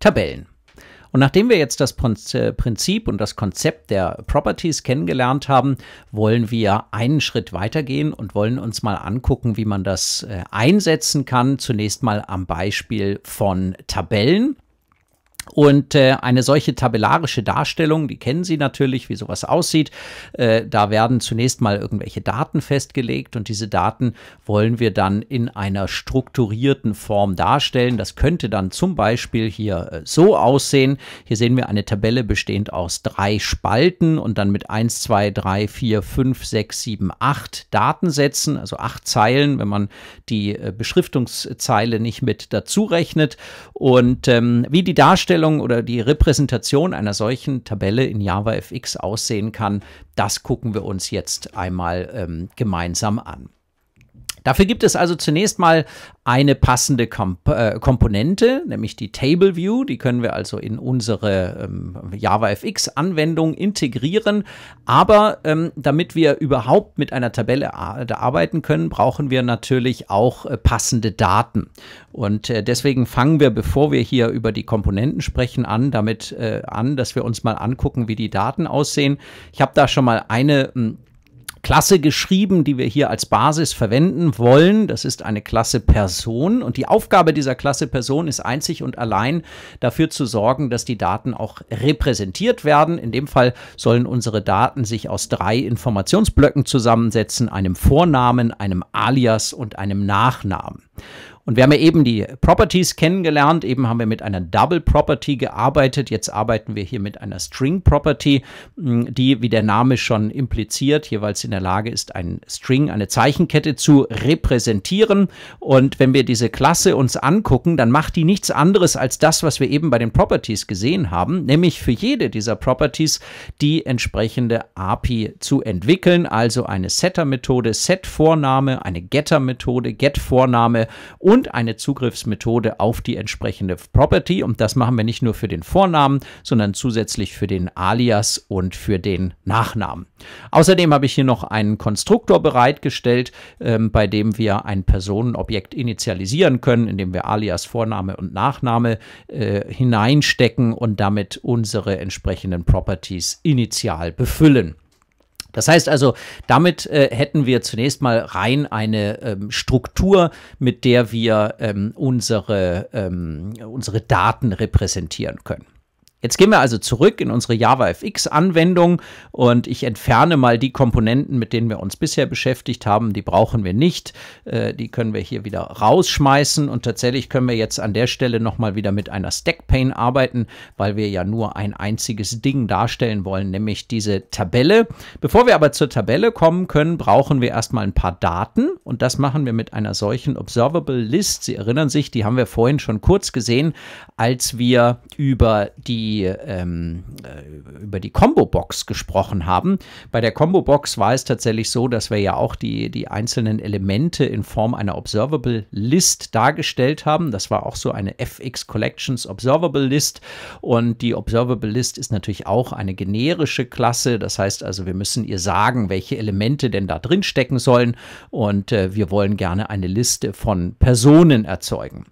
Tabellen. Und nachdem wir jetzt das äh, Prinzip und das Konzept der Properties kennengelernt haben, wollen wir einen Schritt weitergehen und wollen uns mal angucken, wie man das äh, einsetzen kann. Zunächst mal am Beispiel von Tabellen. Und äh, eine solche tabellarische Darstellung, die kennen Sie natürlich, wie sowas aussieht. Äh, da werden zunächst mal irgendwelche Daten festgelegt und diese Daten wollen wir dann in einer strukturierten Form darstellen. Das könnte dann zum Beispiel hier äh, so aussehen. Hier sehen wir eine Tabelle bestehend aus drei Spalten und dann mit 1, 2, 3, 4, 5, 6, 7, 8 Datensätzen, also acht Zeilen, wenn man die äh, Beschriftungszeile nicht mit dazu rechnet. Und ähm, wie die Darstellung Darstellung oder die Repräsentation einer solchen Tabelle in JavaFX aussehen kann, das gucken wir uns jetzt einmal ähm, gemeinsam an. Dafür gibt es also zunächst mal eine passende Komp äh, Komponente, nämlich die Table View. Die können wir also in unsere ähm, JavaFX-Anwendung integrieren. Aber ähm, damit wir überhaupt mit einer Tabelle arbeiten können, brauchen wir natürlich auch äh, passende Daten. Und äh, deswegen fangen wir, bevor wir hier über die Komponenten sprechen, an, damit äh, an, dass wir uns mal angucken, wie die Daten aussehen. Ich habe da schon mal eine hm, Klasse geschrieben, die wir hier als Basis verwenden wollen. Das ist eine Klasse Person und die Aufgabe dieser Klasse Person ist einzig und allein dafür zu sorgen, dass die Daten auch repräsentiert werden. In dem Fall sollen unsere Daten sich aus drei Informationsblöcken zusammensetzen, einem Vornamen, einem Alias und einem Nachnamen. Und wir haben ja eben die Properties kennengelernt, eben haben wir mit einer Double Property gearbeitet, jetzt arbeiten wir hier mit einer String Property, hm, die, wie der Name schon impliziert, jeweils in der Lage ist, einen String, eine Zeichenkette zu repräsentieren. Und wenn wir diese Klasse uns angucken, dann macht die nichts anderes als das, was wir eben bei den Properties gesehen haben, nämlich für jede dieser Properties die entsprechende API zu entwickeln, also eine Setter-Methode, Set-Vorname, eine Getter-Methode, Get-Vorname und eine Zugriffsmethode auf die entsprechende Property. Und das machen wir nicht nur für den Vornamen, sondern zusätzlich für den Alias und für den Nachnamen. Außerdem habe ich hier noch einen Konstruktor bereitgestellt, ähm, bei dem wir ein Personenobjekt initialisieren können, indem wir Alias, Vorname und Nachname äh, hineinstecken und damit unsere entsprechenden Properties initial befüllen. Das heißt also, damit äh, hätten wir zunächst mal rein eine ähm, Struktur, mit der wir ähm, unsere, ähm, unsere Daten repräsentieren können. Jetzt gehen wir also zurück in unsere JavaFX-Anwendung und ich entferne mal die Komponenten, mit denen wir uns bisher beschäftigt haben. Die brauchen wir nicht. Äh, die können wir hier wieder rausschmeißen und tatsächlich können wir jetzt an der Stelle nochmal wieder mit einer Stackpane arbeiten, weil wir ja nur ein einziges Ding darstellen wollen, nämlich diese Tabelle. Bevor wir aber zur Tabelle kommen können, brauchen wir erstmal ein paar Daten und das machen wir mit einer solchen Observable List. Sie erinnern sich, die haben wir vorhin schon kurz gesehen, als wir über die die, ähm, äh, über die Combo-Box gesprochen haben. Bei der Combo-Box war es tatsächlich so, dass wir ja auch die, die einzelnen Elemente in Form einer Observable List dargestellt haben. Das war auch so eine FX Collections Observable List. Und die Observable List ist natürlich auch eine generische Klasse. Das heißt also, wir müssen ihr sagen, welche Elemente denn da drin stecken sollen. Und äh, wir wollen gerne eine Liste von Personen erzeugen.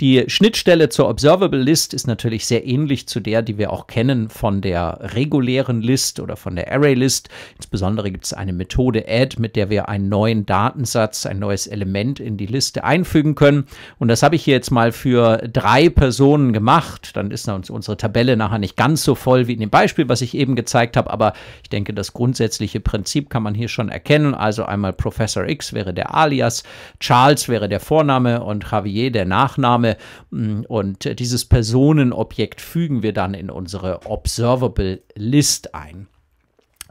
Die Schnittstelle zur Observable List ist natürlich sehr ähnlich zu der, die wir auch kennen von der regulären List oder von der Array List. Insbesondere gibt es eine Methode add, mit der wir einen neuen Datensatz, ein neues Element in die Liste einfügen können. Und das habe ich hier jetzt mal für drei Personen gemacht. Dann ist unsere Tabelle nachher nicht ganz so voll wie in dem Beispiel, was ich eben gezeigt habe. Aber ich denke, das grundsätzliche Prinzip kann man hier schon erkennen. Also einmal Professor X wäre der Alias, Charles wäre der Vorname und Javier der Nachname. Nachname. Mm, und äh, dieses Personenobjekt fügen wir dann in unsere Observable List ein.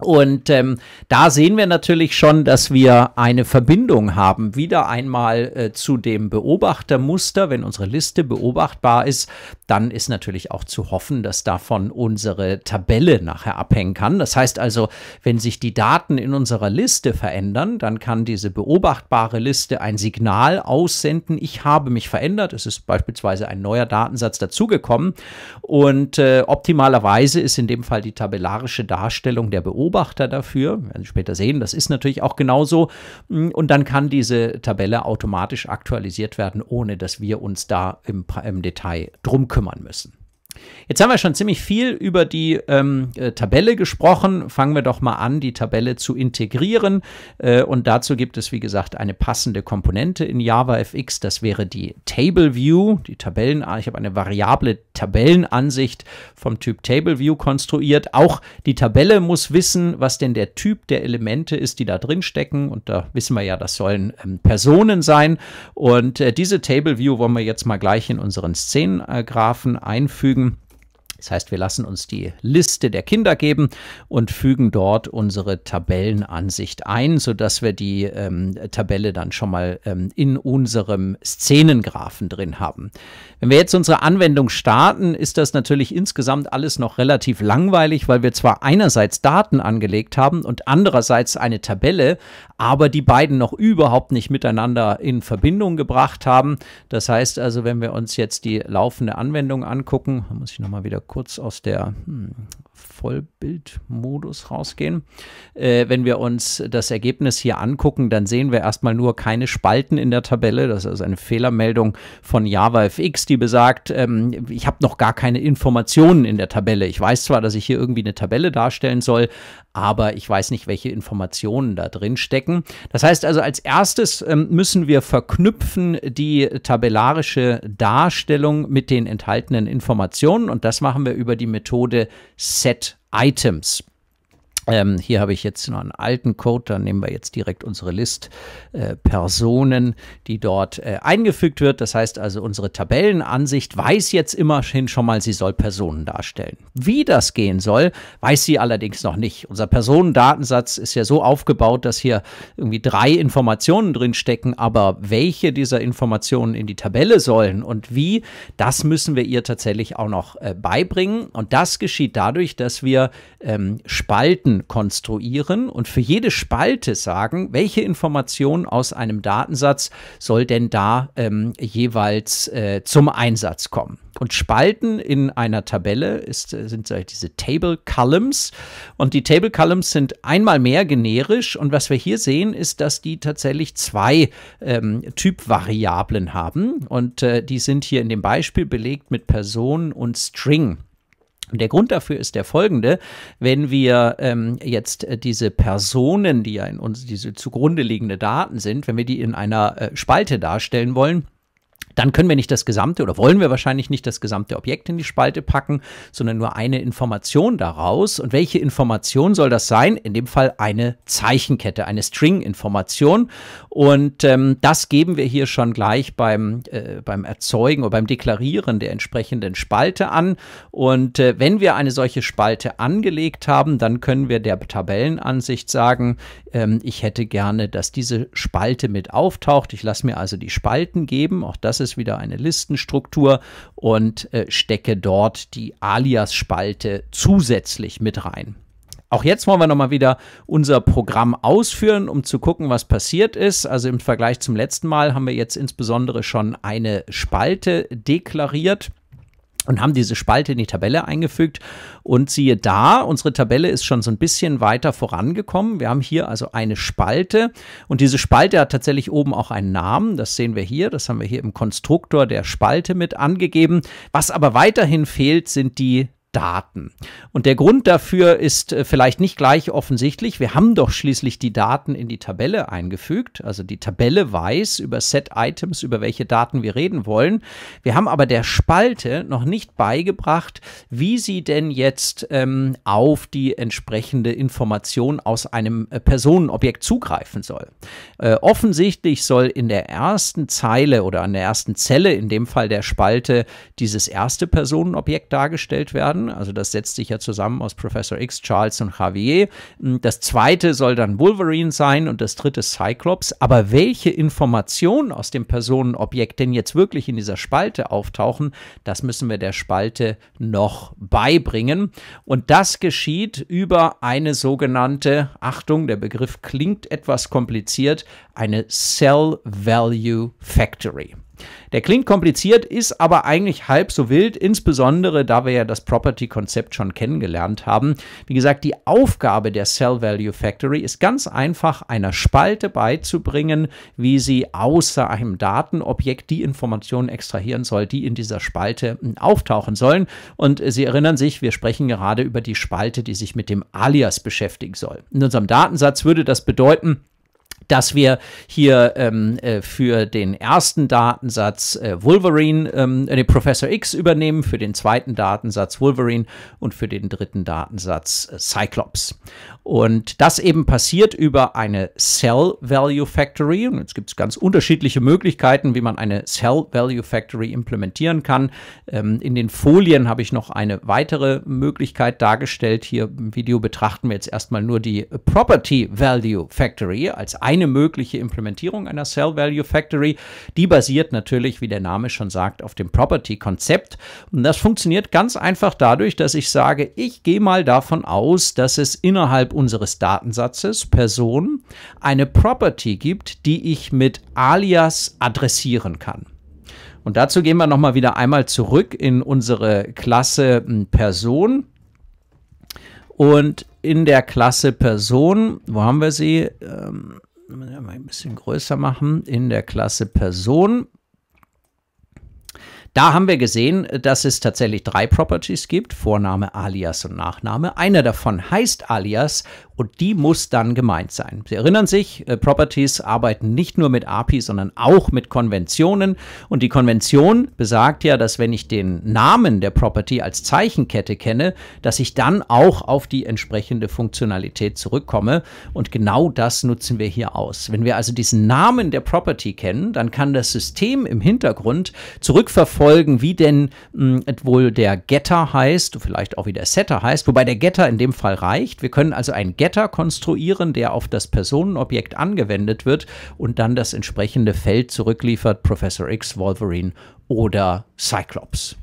Und ähm, da sehen wir natürlich schon, dass wir eine Verbindung haben, wieder einmal äh, zu dem Beobachtermuster. Wenn unsere Liste beobachtbar ist, dann ist natürlich auch zu hoffen, dass davon unsere Tabelle nachher abhängen kann. Das heißt also, wenn sich die Daten in unserer Liste verändern, dann kann diese beobachtbare Liste ein Signal aussenden, ich habe mich verändert. Es ist beispielsweise ein neuer Datensatz dazugekommen. Und äh, optimalerweise ist in dem Fall die tabellarische Darstellung der Beobachtung. Beobachter dafür, werden Sie später sehen, das ist natürlich auch genauso. Mm, und dann kann diese Tabelle automatisch aktualisiert werden, ohne dass wir uns da im, im Detail drum kümmern müssen. Jetzt haben wir schon ziemlich viel über die ähm, äh, Tabelle gesprochen. Fangen wir doch mal an, die Tabelle zu integrieren. Äh, und dazu gibt es, wie gesagt, eine passende Komponente in JavaFX. Das wäre die Table View, die Tabellen. Ah, ich habe eine variable Tabellenansicht vom Typ Table View konstruiert. Auch die Tabelle muss wissen, was denn der Typ der Elemente ist, die da drin stecken. Und da wissen wir ja, das sollen ähm, Personen sein. Und äh, diese Table View wollen wir jetzt mal gleich in unseren Szenengraphen einfügen. Das heißt, wir lassen uns die Liste der Kinder geben und fügen dort unsere Tabellenansicht ein, sodass wir die ähm, Tabelle dann schon mal ähm, in unserem Szenengrafen drin haben. Wenn wir jetzt unsere Anwendung starten, ist das natürlich insgesamt alles noch relativ langweilig, weil wir zwar einerseits Daten angelegt haben und andererseits eine Tabelle, aber die beiden noch überhaupt nicht miteinander in Verbindung gebracht haben. Das heißt also, wenn wir uns jetzt die laufende Anwendung angucken, muss ich nochmal wieder kurz aus der hm, Vollbildmodus rausgehen. Äh, wenn wir uns das Ergebnis hier angucken, dann sehen wir erstmal nur keine Spalten in der Tabelle. Das ist eine Fehlermeldung von JavaFX, die besagt, ähm, ich habe noch gar keine Informationen in der Tabelle. Ich weiß zwar, dass ich hier irgendwie eine Tabelle darstellen soll, aber ich weiß nicht, welche Informationen da drin stecken. Das heißt also, als erstes ähm, müssen wir verknüpfen die tabellarische Darstellung mit den enthaltenen Informationen und das machen wir über die Methode set set items. Ähm, hier habe ich jetzt noch einen alten Code, dann nehmen wir jetzt direkt unsere List äh, Personen, die dort äh, eingefügt wird. Das heißt also, unsere Tabellenansicht weiß jetzt immerhin schon mal, sie soll Personen darstellen. Wie das gehen soll, weiß sie allerdings noch nicht. Unser Personendatensatz ist ja so aufgebaut, dass hier irgendwie drei Informationen drinstecken, aber welche dieser Informationen in die Tabelle sollen und wie, das müssen wir ihr tatsächlich auch noch äh, beibringen. Und das geschieht dadurch, dass wir ähm, Spalten Spalten konstruieren und für jede Spalte sagen, welche Information aus einem Datensatz soll denn da ähm, jeweils äh, zum Einsatz kommen. Und Spalten in einer Tabelle ist, äh, sind diese Table Columns. Und die Table Columns sind einmal mehr generisch. Und was wir hier sehen, ist, dass die tatsächlich zwei ähm, Typvariablen haben. Und äh, die sind hier in dem Beispiel belegt mit Person und String. Und der Grund dafür ist der folgende, wenn wir ähm, jetzt äh, diese Personen, die ja in uns diese zugrunde liegende Daten sind, wenn wir die in einer äh, Spalte darstellen wollen, dann können wir nicht das gesamte oder wollen wir wahrscheinlich nicht das gesamte Objekt in die Spalte packen, sondern nur eine Information daraus. Und welche Information soll das sein? In dem Fall eine Zeichenkette, eine String-Information. Und ähm, das geben wir hier schon gleich beim, äh, beim Erzeugen oder beim Deklarieren der entsprechenden Spalte an. Und äh, wenn wir eine solche Spalte angelegt haben, dann können wir der Tabellenansicht sagen, ähm, ich hätte gerne, dass diese Spalte mit auftaucht. Ich lasse mir also die Spalten geben. Auch das ist wieder eine Listenstruktur und äh, stecke dort die Alias-Spalte zusätzlich mit rein. Auch jetzt wollen wir nochmal wieder unser Programm ausführen, um zu gucken, was passiert ist. Also im Vergleich zum letzten Mal haben wir jetzt insbesondere schon eine Spalte deklariert und haben diese Spalte in die Tabelle eingefügt. Und siehe da, unsere Tabelle ist schon so ein bisschen weiter vorangekommen. Wir haben hier also eine Spalte und diese Spalte hat tatsächlich oben auch einen Namen. Das sehen wir hier. Das haben wir hier im Konstruktor der Spalte mit angegeben. Was aber weiterhin fehlt, sind die Daten. Und der Grund dafür ist äh, vielleicht nicht gleich offensichtlich. Wir haben doch schließlich die Daten in die Tabelle eingefügt. Also die Tabelle weiß über Set-Items, über welche Daten wir reden wollen. Wir haben aber der Spalte noch nicht beigebracht, wie sie denn jetzt ähm, auf die entsprechende Information aus einem äh, Personenobjekt zugreifen soll. Äh, offensichtlich soll in der ersten Zeile oder an der ersten Zelle, in dem Fall der Spalte, dieses erste Personenobjekt dargestellt werden. Staaten. Also das setzt sich ja zusammen aus Professor X, Charles und Javier. Hm, das zweite soll dann Wolverine sein und das dritte Cyclops. Aber welche Informationen aus dem Personenobjekt denn jetzt wirklich in dieser Spalte auftauchen, das müssen wir der Spalte noch beibringen. Und das geschieht über eine sogenannte, Achtung, der Begriff klingt etwas kompliziert, eine Cell Value Factory. Der klingt kompliziert, ist aber eigentlich halb so wild, insbesondere da wir ja das Property-Konzept schon kennengelernt haben. Wie gesagt, die Aufgabe der Cell Value Factory ist ganz einfach, einer Spalte beizubringen, wie sie außer einem Datenobjekt die Informationen extrahieren soll, die in dieser Spalte auftauchen sollen. Und Sie erinnern sich, wir sprechen gerade über die Spalte, die sich mit dem Alias beschäftigen soll. In unserem Datensatz würde das bedeuten, dass wir hier ähm, äh, für den ersten Datensatz äh, Wolverine, ähm, äh, Professor X übernehmen, für den zweiten Datensatz Wolverine und für den dritten Datensatz äh, Cyclops. Und das eben passiert über eine Cell Value Factory. Und jetzt gibt es ganz unterschiedliche Möglichkeiten, wie man eine Cell Value Factory implementieren kann. Ähm, in den Folien habe ich noch eine weitere Möglichkeit dargestellt. Hier im Video betrachten wir jetzt erstmal nur die Property Value Factory als ein eine mögliche Implementierung einer Cell Value Factory. Die basiert natürlich, wie der Name schon sagt, auf dem Property-Konzept. Und das funktioniert ganz einfach dadurch, dass ich sage, ich gehe mal davon aus, dass es innerhalb unseres Datensatzes Person eine Property gibt, die ich mit Alias adressieren kann. Und dazu gehen wir nochmal wieder einmal zurück in unsere Klasse hm, Person. Und in der Klasse Person, wo haben wir sie? Ähm, mal ein bisschen größer machen, in der Klasse Person. Da haben wir gesehen, dass es tatsächlich drei Properties gibt, Vorname, Alias und Nachname. Einer davon heißt Alias und die muss dann gemeint sein. Sie erinnern sich, äh, Properties arbeiten nicht nur mit API, sondern auch mit Konventionen. Und die Konvention besagt ja, dass wenn ich den Namen der Property als Zeichenkette kenne, dass ich dann auch auf die entsprechende Funktionalität zurückkomme. Und genau das nutzen wir hier aus. Wenn wir also diesen Namen der Property kennen, dann kann das System im Hintergrund zurückverfolgen, wie denn mh, hm, wohl der Getter heißt, vielleicht auch wie der Setter heißt, wobei der Getter in dem Fall reicht. Wir können also ein Getter Getter konstruieren, der auf das Personenobjekt angewendet wird und dann das entsprechende Feld zurückliefert, Professor X, Wolverine oder Cyclops.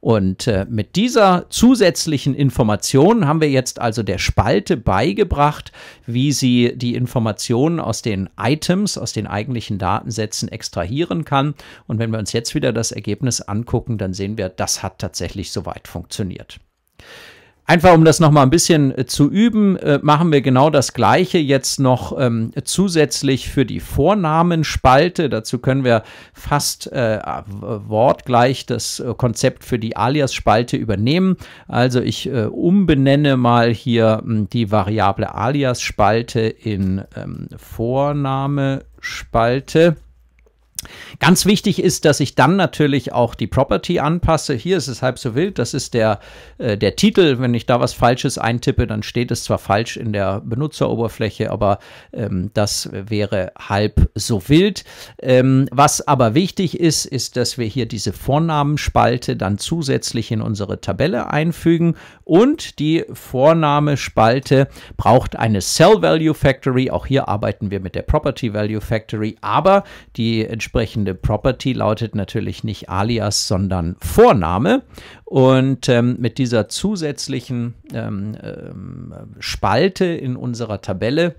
Und äh, mit dieser zusätzlichen Information haben wir jetzt also der Spalte beigebracht, wie sie die Informationen aus den Items, aus den eigentlichen Datensätzen extrahieren kann. Und wenn wir uns jetzt wieder das Ergebnis angucken, dann sehen wir, das hat tatsächlich soweit funktioniert. Einfach um das nochmal ein bisschen äh, zu üben, äh, machen wir genau das gleiche jetzt noch ähm, zusätzlich für die Vornamenspalte. Dazu können wir fast äh, wortgleich das äh, Konzept für die Alias-Spalte übernehmen. Also ich äh, umbenenne mal hier mh, hm, die Variable Alias-Spalte in ähm, Vorname-Spalte. Ganz wichtig ist, dass ich dann natürlich auch die Property anpasse. Hier ist es halb so wild. Das ist der, äh, der Titel. Wenn ich da was Falsches eintippe, dann steht es zwar falsch in der Benutzeroberfläche, aber ähm, das wäre halb so wild. Ähm, was aber wichtig ist, ist, dass wir hier diese Vornamenspalte dann zusätzlich in unsere Tabelle einfügen und die Vornamenspalte braucht eine Cell Value Factory. Auch hier arbeiten wir mit der Property Value Factory, aber die entsprechende entsprechende Property lautet natürlich nicht Alias, sondern Vorname. Und ähm, mit dieser zusätzlichen ähm, ähm, Spalte in unserer Tabelle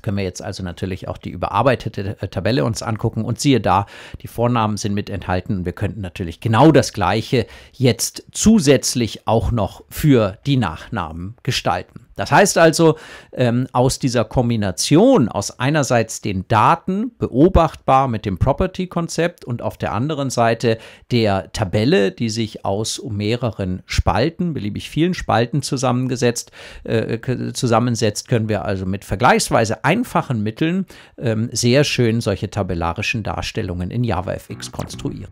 können wir jetzt also natürlich auch die überarbeitete äh, Tabelle uns angucken und siehe da, die Vornamen sind mit enthalten wir könnten natürlich genau das gleiche jetzt zusätzlich auch noch für die Nachnamen gestalten. Das heißt also, ähm, aus dieser Kombination aus einerseits den Daten beobachtbar mit dem Property-Konzept und auf der anderen Seite der Tabelle, die sich aus mehreren Spalten, beliebig vielen Spalten zusammengesetzt, äh, zusammensetzt, können wir also mit vergleichsweise einfachen Mitteln äh, sehr schön solche tabellarischen Darstellungen in JavaFX konstruieren.